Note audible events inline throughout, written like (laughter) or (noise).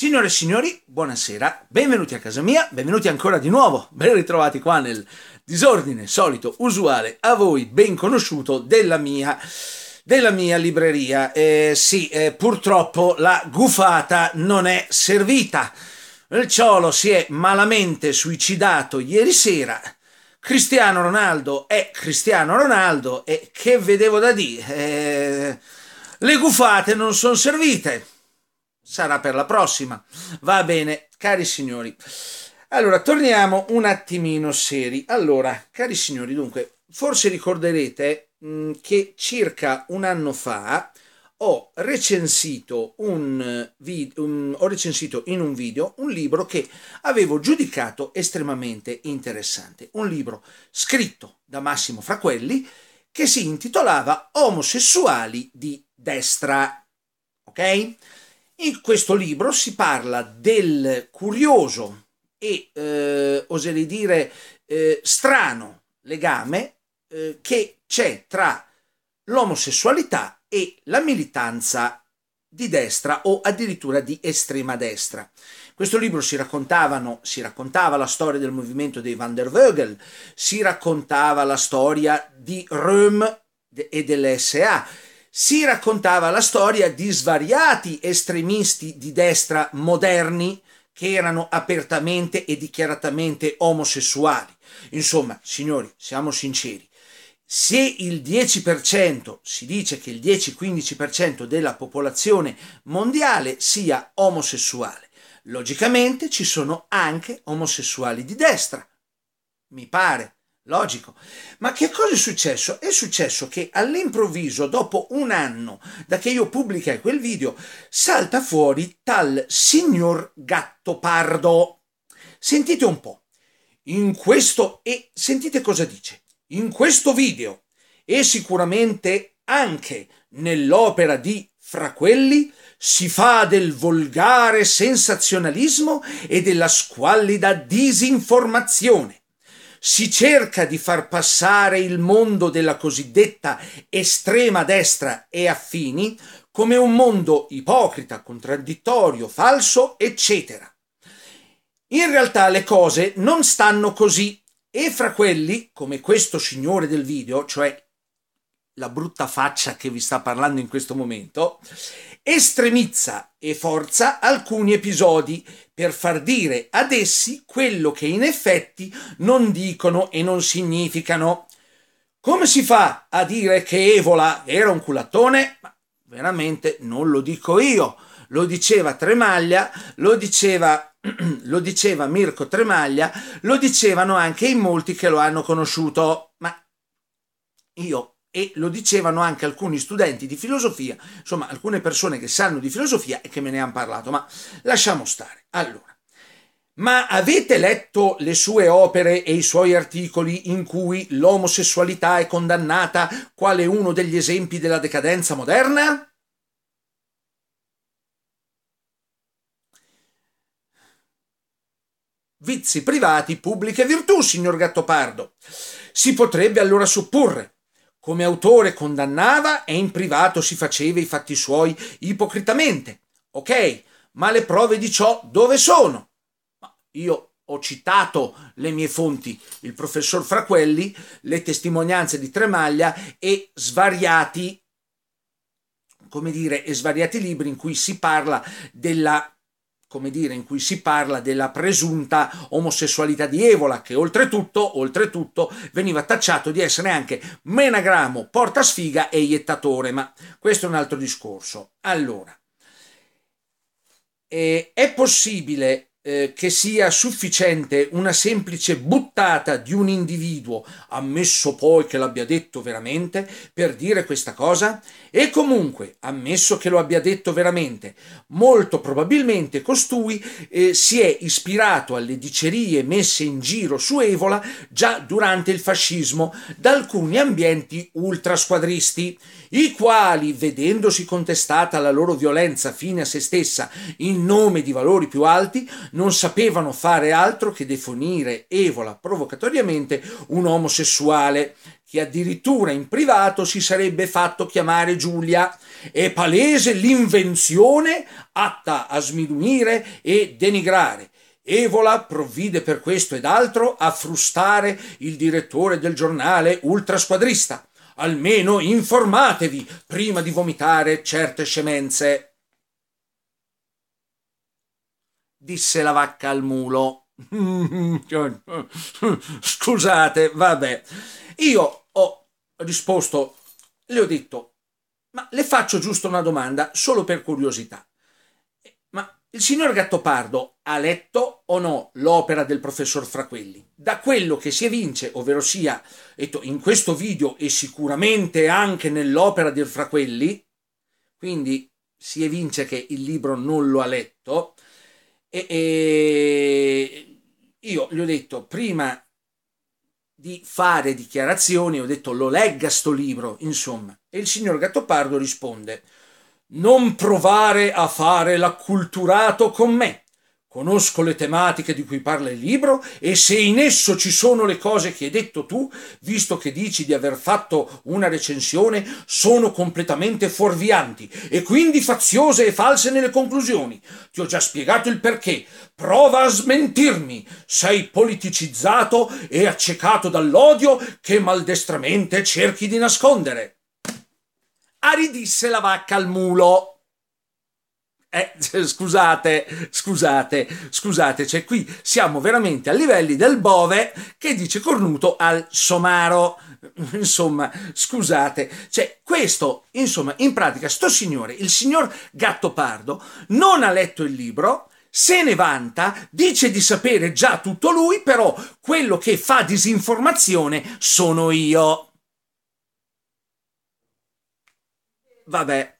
Signore e signori, buonasera, benvenuti a casa mia, benvenuti ancora di nuovo, ben ritrovati qua nel disordine solito, usuale, a voi ben conosciuto della mia, della mia libreria. Eh, sì, eh, purtroppo la gufata non è servita. Il Ciolo si è malamente suicidato ieri sera. Cristiano Ronaldo è Cristiano Ronaldo e che vedevo da dire? Eh, le gufate non sono servite sarà per la prossima. Va bene, cari signori. Allora, torniamo un attimino seri. Allora, cari signori, dunque, forse ricorderete mm, che circa un anno fa ho recensito, un eh, video, ho recensito in un video un libro che avevo giudicato estremamente interessante. Un libro scritto da Massimo Fraquelli che si intitolava Omosessuali di destra. Ok? In questo libro si parla del curioso e eh, oserei dire eh, strano legame eh, che c'è tra l'omosessualità e la militanza di destra o addirittura di estrema destra. In questo libro si, si raccontava la storia del movimento dei van der Vogel, si raccontava la storia di Röhm e dell'SA, si raccontava la storia di svariati estremisti di destra moderni che erano apertamente e dichiaratamente omosessuali. Insomma, signori, siamo sinceri. Se il 10%, si dice che il 10-15% della popolazione mondiale sia omosessuale, logicamente ci sono anche omosessuali di destra. Mi pare Logico. Ma che cosa è successo? È successo che all'improvviso, dopo un anno da che io pubblicai quel video, salta fuori tal signor Gattopardo. Sentite un po'. In questo e sentite cosa dice. In questo video e sicuramente anche nell'opera di Fra quelli si fa del volgare sensazionalismo e della squallida disinformazione si cerca di far passare il mondo della cosiddetta estrema destra e affini come un mondo ipocrita, contraddittorio, falso, eccetera. In realtà le cose non stanno così e fra quelli, come questo signore del video, cioè la brutta faccia che vi sta parlando in questo momento, estremizza e forza alcuni episodi per far dire ad essi quello che in effetti non dicono e non significano. Come si fa a dire che Evola era un culattone? Ma veramente non lo dico io. Lo diceva Tremaglia, lo diceva, (clears throat) lo diceva Mirko Tremaglia, lo dicevano anche in molti che lo hanno conosciuto. Ma io e lo dicevano anche alcuni studenti di filosofia, insomma alcune persone che sanno di filosofia e che me ne hanno parlato, ma lasciamo stare. Allora, ma avete letto le sue opere e i suoi articoli in cui l'omosessualità è condannata quale uno degli esempi della decadenza moderna? Vizi privati, pubbliche virtù, signor Gattopardo. Si potrebbe allora supporre come autore condannava e in privato si faceva i fatti suoi ipocritamente. Ok, ma le prove di ciò dove sono? io ho citato le mie fonti, il professor Fraquelli, le testimonianze di Tremaglia e svariati, come dire, e svariati libri in cui si parla della come dire, in cui si parla della presunta omosessualità di Evola, che oltretutto, oltretutto veniva tacciato di essere anche menagramo, porta sfiga e iettatore, ma questo è un altro discorso. Allora, eh, è possibile eh, che sia sufficiente una semplice buttata di un individuo, ammesso poi che l'abbia detto veramente, per dire questa cosa? E comunque, ammesso che lo abbia detto veramente, molto probabilmente costui eh, si è ispirato alle dicerie messe in giro su Evola già durante il fascismo da alcuni ambienti ultrasquadristi, i quali, vedendosi contestata la loro violenza fine a se stessa in nome di valori più alti, non sapevano fare altro che definire Evola provocatoriamente un omosessuale che addirittura in privato si sarebbe fatto chiamare Giulia. È palese l'invenzione atta a sminuire e denigrare. Evola provvide per questo ed altro a frustare il direttore del giornale ultrasquadrista. Almeno informatevi prima di vomitare certe scemenze. disse la vacca al mulo. Scusate, vabbè. Io ho risposto, le ho detto, ma le faccio giusto una domanda, solo per curiosità. Ma il signor Gattopardo ha letto o no l'opera del professor Fraquelli? Da quello che si evince, ovvero sia detto, in questo video e sicuramente anche nell'opera del Fraquelli, quindi si evince che il libro non lo ha letto, e, e io gli ho detto, prima di fare dichiarazioni, ho detto lo legga sto libro, insomma. E il signor Gattopardo risponde, non provare a fare l'acculturato con me conosco le tematiche di cui parla il libro e se in esso ci sono le cose che hai detto tu, visto che dici di aver fatto una recensione, sono completamente fuorvianti e quindi faziose e false nelle conclusioni. Ti ho già spiegato il perché. Prova a smentirmi. Sei politicizzato e accecato dall'odio che maldestramente cerchi di nascondere. Aridisse la vacca al mulo. Eh, (laughs) scusate, scusate, scusate, cioè qui siamo veramente a livelli del Bove che dice cornuto al somaro. (laughs) Insomma, scusate, cioè questo, insomma, in pratica sto signore, il signor Gattopardo, non ha letto il libro, se ne vanta, dice di sapere già tutto lui, però quello che fa disinformazione sono io. Vabbè.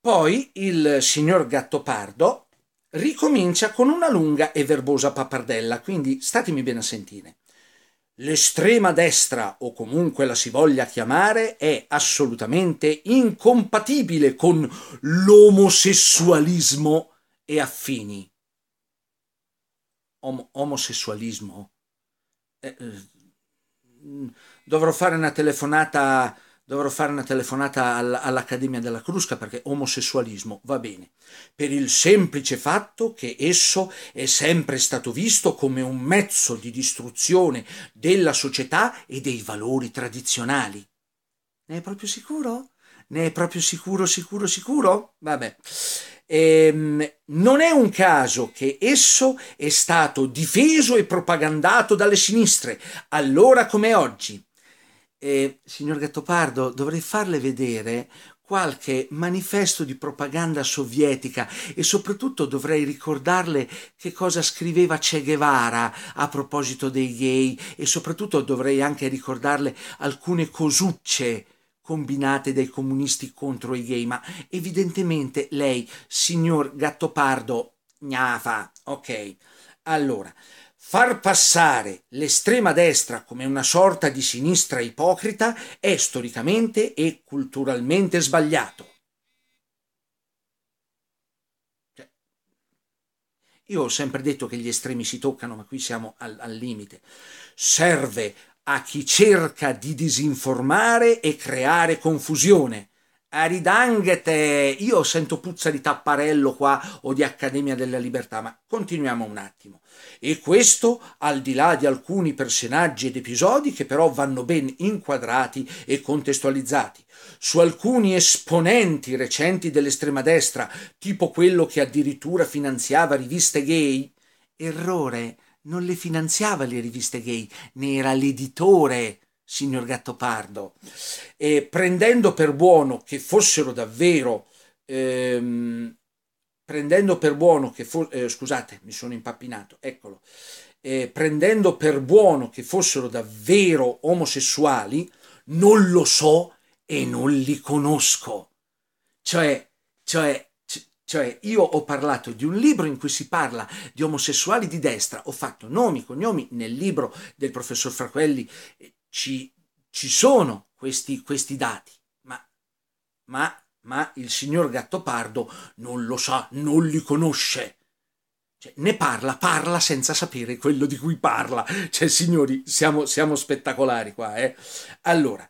Poi il signor Gattopardo ricomincia con una lunga e verbosa pappardella, quindi statemi bene a sentire. L'estrema destra, o comunque la si voglia chiamare, è assolutamente incompatibile con l'omosessualismo e affini. Om- omosessualismo? Eh, eh dovrò fare una telefonata dovrò fare una telefonata all'Accademia della Crusca perché omosessualismo va bene, per il semplice fatto che esso è sempre stato visto come un mezzo di distruzione della società e dei valori tradizionali. Ne è proprio sicuro? Ne è proprio sicuro, sicuro, sicuro? Vabbè. Ehm, non è un caso che esso è stato difeso e propagandato dalle sinistre, allora come oggi eh, signor Gattopardo, dovrei farle vedere qualche manifesto di propaganda sovietica e soprattutto dovrei ricordarle che cosa scriveva Che Guevara a proposito dei gay e soprattutto dovrei anche ricordarle alcune cosucce combinate dai comunisti contro i gay, ma evidentemente lei, signor Gattopardo, gnafa, ok. Allora, Far passare l'estrema destra come una sorta di sinistra ipocrita è storicamente e culturalmente sbagliato. Cioè, io ho sempre detto che gli estremi si toccano, ma qui siamo al, al limite. Serve a chi cerca di disinformare e creare confusione Ridanghete, io sento puzza di tapparello qua o di Accademia della Libertà, ma continuiamo un attimo. E questo al di là di alcuni personaggi ed episodi che però vanno ben inquadrati e contestualizzati. Su alcuni esponenti recenti dell'estrema destra, tipo quello che addirittura finanziava riviste gay, errore, non le finanziava le riviste gay, ne era l'editore signor Gattopardo, e prendendo per buono che fossero davvero, ehm, prendendo per buono che fo- eh, scusate, mi sono impappinato, eccolo, eh, prendendo per buono che fossero davvero omosessuali, non lo so e non li conosco. Cioè, cioè, cioè, io ho parlato di un libro in cui si parla di omosessuali di destra, ho fatto nomi, cognomi nel libro del professor Fraquelli, ci, ci sono questi, questi dati, ma, ma, ma il signor Gattopardo non lo sa, non li conosce. Cioè, ne parla, parla senza sapere quello di cui parla. Cioè, signori, siamo, siamo spettacolari qua. Eh? Allora,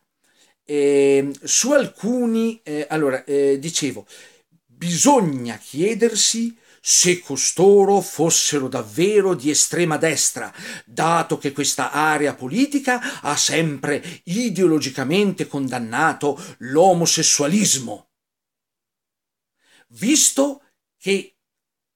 eh, su alcuni, eh, allora, eh, dicevo, bisogna chiedersi se costoro fossero davvero di estrema destra, dato che questa area politica ha sempre ideologicamente condannato l'omosessualismo. Visto che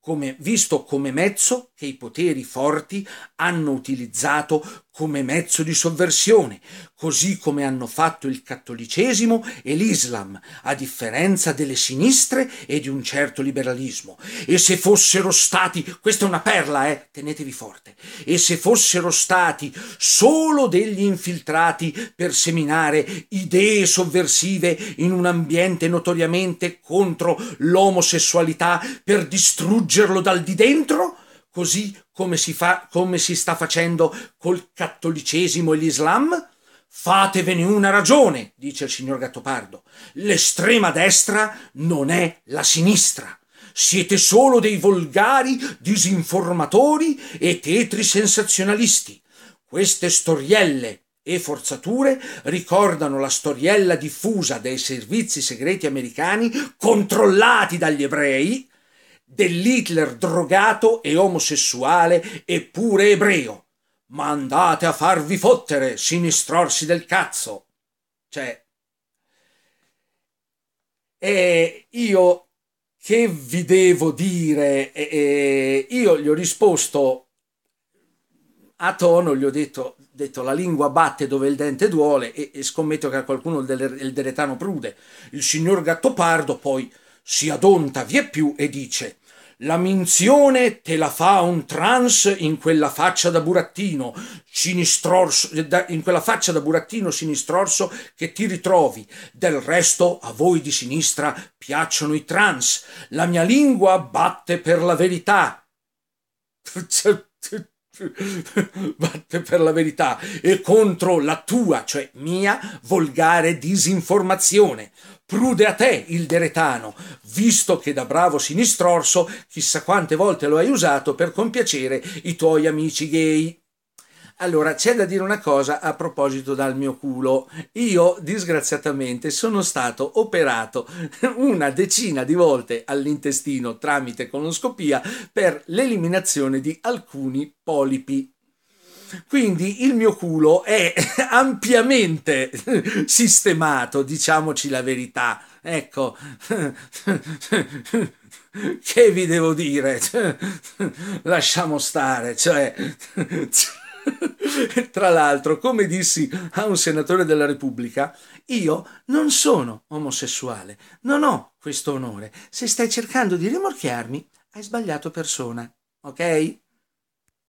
come, visto come mezzo che i poteri forti hanno utilizzato come mezzo di sovversione, così come hanno fatto il cattolicesimo e l'Islam, a differenza delle sinistre e di un certo liberalismo. E se fossero stati, questa è una perla, eh, tenetevi forte, e se fossero stati solo degli infiltrati per seminare idee sovversive in un ambiente notoriamente contro l'omosessualità per distruggerlo dal di dentro, così come si, fa, come si sta facendo col cattolicesimo e l'Islam? Fatevene una ragione, dice il signor Gattopardo. L'estrema destra non è la sinistra. Siete solo dei volgari disinformatori e tetri sensazionalisti. Queste storielle e forzature ricordano la storiella diffusa dai servizi segreti americani controllati dagli ebrei dell'Hitler drogato e omosessuale eppure ebreo. Ma andate a farvi fottere, sinistrorsi del cazzo. Cioè, e io che vi devo dire? E io gli ho risposto a tono, gli ho detto, detto la lingua batte dove il dente duole e, e scommetto che a qualcuno il, del, il deretano prude. Il signor Gattopardo poi si adonta vie più e dice la minzione te la fa un trans in quella faccia da burattino, sinistrorso, eh, in quella faccia da burattino sinistrorso che ti ritrovi. Del resto a voi di sinistra piacciono i trans. La mia lingua batte per la verità. (laughs) batte per la verità e contro la tua, cioè mia, volgare disinformazione. Prude a te il deretano, visto che da bravo sinistrorso chissà quante volte lo hai usato per compiacere i tuoi amici gay. Allora, c'è da dire una cosa a proposito dal mio culo. Io, disgraziatamente, sono stato operato (laughs) una decina di volte all'intestino tramite colonscopia per l'eliminazione di alcuni polipi. Quindi il mio culo è (laughs) ampiamente sistemato, diciamoci la verità. Ecco, (laughs) che vi devo dire? (laughs) Lasciamo stare, cioè tra l'altro, come dissi a un senatore della Repubblica, io non sono omosessuale, non ho questo onore. Se stai cercando di rimorchiarmi, hai sbagliato persona, ok?